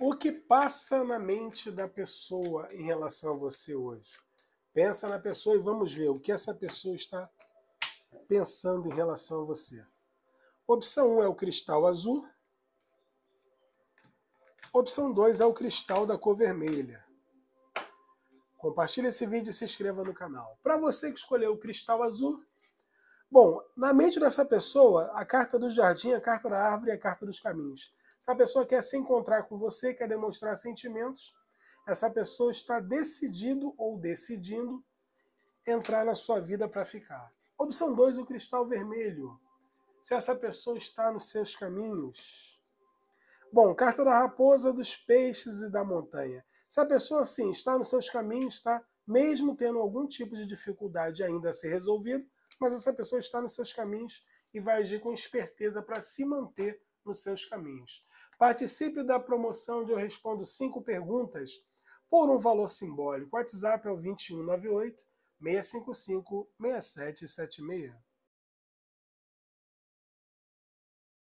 O que passa na mente da pessoa em relação a você hoje? Pensa na pessoa e vamos ver o que essa pessoa está pensando em relação a você. Opção 1 um é o cristal azul. Opção 2 é o cristal da cor vermelha. Compartilhe esse vídeo e se inscreva no canal. Para você que escolheu o cristal azul, bom, na mente dessa pessoa, a carta do jardim, a carta da árvore e a carta dos caminhos. Se a pessoa quer se encontrar com você, quer demonstrar sentimentos. Essa pessoa está decidido ou decidindo entrar na sua vida para ficar. Opção 2, o cristal vermelho. Se essa pessoa está nos seus caminhos. Bom, carta da raposa, dos peixes e da montanha. Se a pessoa, sim, está nos seus caminhos, está mesmo tendo algum tipo de dificuldade ainda a ser resolvido, mas essa pessoa está nos seus caminhos e vai agir com esperteza para se manter nos seus caminhos. Participe da promoção onde eu respondo cinco perguntas por um valor simbólico. WhatsApp é o 2198 655 6776.